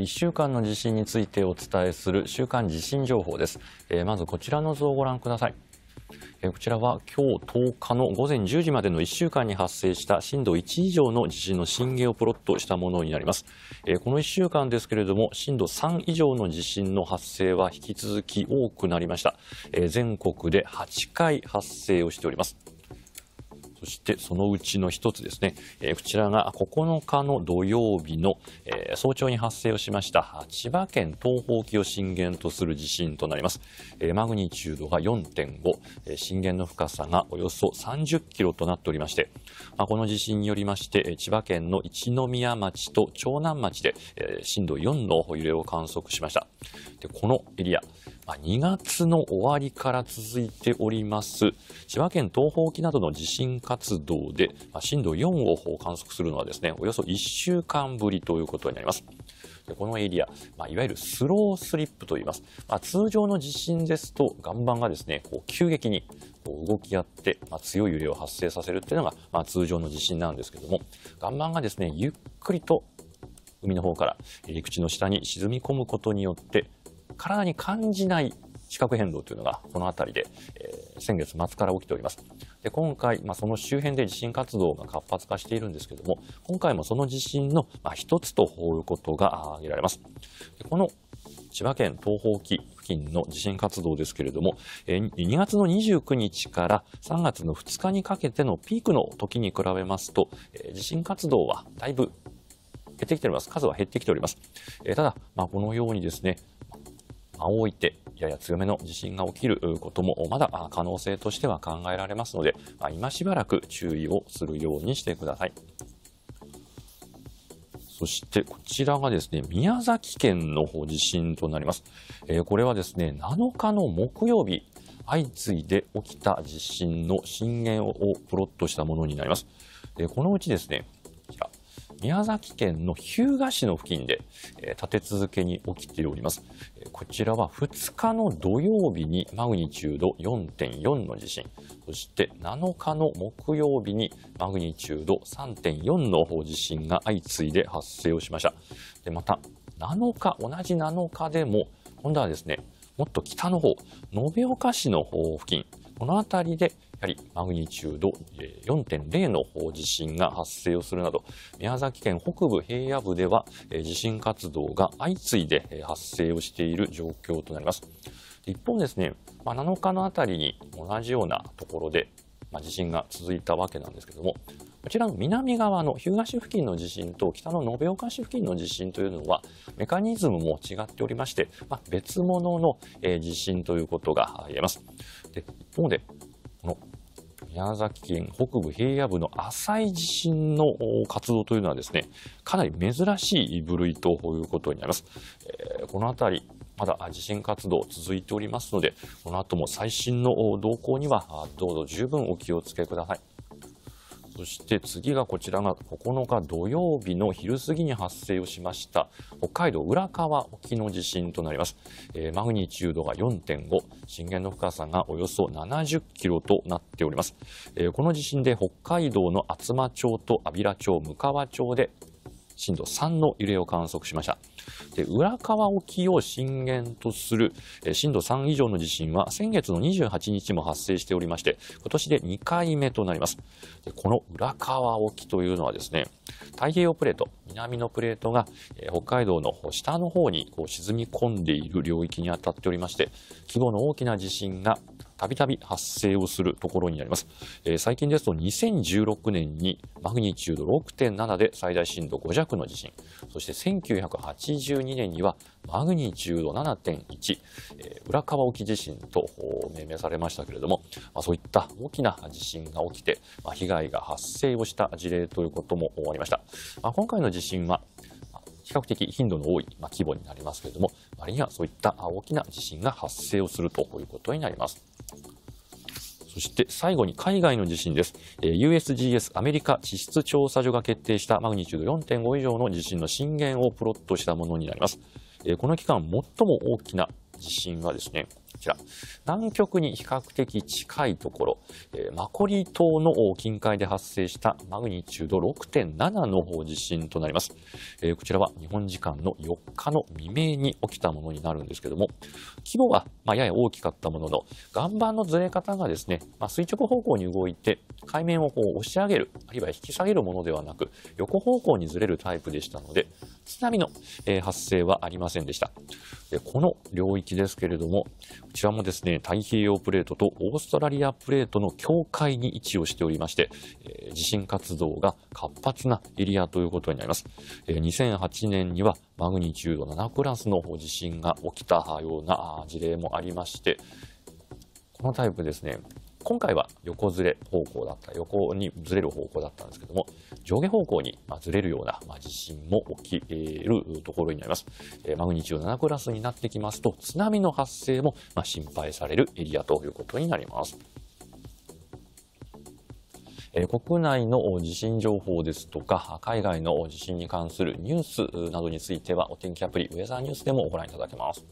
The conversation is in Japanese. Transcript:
1週間の地震についてお伝えする週間地震情報です。まずこちらの図をご覧ください。こちらは今日10日の午前10時までの1週間に発生した震度1以上の地震の震源をプロットしたものになります。この1週間ですけれども、震度3以上の地震の発生は引き続き多くなりました。全国で8回発生をしております。そしてそのうちの一つですね、えー、こちらが9日の土曜日の、えー、早朝に発生をしました千葉県東方沖を震源とする地震となります。えー、マグニチュードが4.5、えー、震源の深さがおよそ30キロとなっておりまして、まあ、この地震によりまして、千葉県の一宮町と長南町で、えー、震度4の揺れを観測しました。で、このエリア、まあ、2月の終わりから続いております、千葉県東方沖などの地震活動で、まあ、震度4を観測するのはですね、およそ1週間ぶりということになります。でこのエリア、まあ、いわゆるスロースリップと言います。まあ、通常の地震ですと、岩盤がですね、こう急激にこう動き合って、まあ、強い揺れを発生させるっていうのが、まあ、通常の地震なんですけども、岩盤がですね、ゆっくりと海の方から陸地の下に沈み込むことによって体に感じない地殻変動というのがこの辺りで、えー、先月末から起きております。で今回、まあ、その周辺で地震活動が活発化しているんですけども、今回もその地震の、まあ、一つということが挙げられます。でこの千葉県東方沖付近の地震活動ですけれども、2月の29日から3月の2日にかけてのピークの時に比べますと、地震活動はだいぶ減ってきております。数は減ってきております。えただ、まあ、このようにですね、青い手、やや強めの地震が起きることもまだ可能性としては考えられますので、まあ、今しばらく注意をするようにしてください。そしてこちらがですね、宮崎県の地震となります。えー、これはですね、7日の木曜日、相次いで起きた地震の震源をプロットしたものになります。えー、このうちですね、宮崎県の日向市の付近で、え立て続けに起きております。こちらは2日の土曜日にマグニチュード4.4の地震、そして7日の木曜日にマグニチュード3.4の地震が相次いで発生をしました。でまた7日、同じ7日でも、今度はですね、もっと北の方、延岡市の方付近、この辺りで、やはりマグニチュード4.0の地震が発生をするなど、宮崎県北部平野部では地震活動が相次いで発生をしている状況となります。一方ですね、7日のあたりに同じようなところでまあ、地震が続いたわけなんですけども、こちらの南側の日向市付近の地震と北の延岡市付近の地震というのは、メカニズムも違っておりまして、まあ、別物の、地震ということが言えます。で、一方で、この宮崎県北部平野部の浅い地震の活動というのはですね、かなり珍しい部類ということになります。えー、この辺り、まだ地震活動続いておりますので、この後も最新の動向にはどうぞ十分お気をつけください。そして次がこちらが9日土曜日の昼過ぎに発生をしました北海道浦河沖の地震となります、えー、マグニチュードが4.5震源の深さがおよそ70キロとなっております、えー、この地震で北海道の厚真町と安平町向川町で震度3の揺れを観測しました。で浦河沖を震源とする震度3以上の地震は先月の28日も発生しておりまして、今年で2回目となります。でこの浦河沖というのはですね、太平洋プレート、南のプレートが北海道の下の方にこう沈み込んでいる領域に当たっておりまして、規模の大きな地震がたびたび発生をするところになります。えー、最近ですと2016年にマグニチュード6.7で最大震度5弱の地震、そして1982年にはマグニチュード7.1、えー、浦河沖地震と命名されましたけれども、まあ、そういった大きな地震が起きて、まあ、被害が発生をした事例ということもありました。まあ、今回の地震は比較的頻度の多い、ま規模になりますけれども、割にはそういった大きな地震が発生をするということになります。そして最後に海外の地震です。USGS アメリカ地質調査所が決定したマグニチュード4.5以上の地震の震源をプロットしたものになります。この期間最も大きな地震はですね、ちら。南極に比較的近いところ、えー、マコリ島の近海で発生したマグニチュード6.7の地震となります、えー、こちらは日本時間の4日の未明に起きたものになるんですけども、規模はまやや大きかったものの、岩盤のずれ方がですね、まあ、垂直方向に動いて、海面をこう押し上げる、あるいは引き下げるものではなく、横方向にずれるタイプでしたので、津波の、え発生はありませんでした。でこの領域ですけれども、こちらもですね、太平洋プレートとオーストラリアプレートの境界に位置をしておりまして、え地震活動が活発なエリアということになります。え2008年にはマグニチュード7クラスの地震が起きたような事例もありまして、このタイプですね、今回は横ずれ方向だった、横にずれる方向だったんですけども、上下方向にずれるような地震も起きるところになります。マグニチュード7クラスになってきますと、津波の発生も心配されるエリアということになります。国内の地震情報ですとか、海外の地震に関するニュースなどについては、お天気アプリ、ウェザーニュースでもご覧いただけます。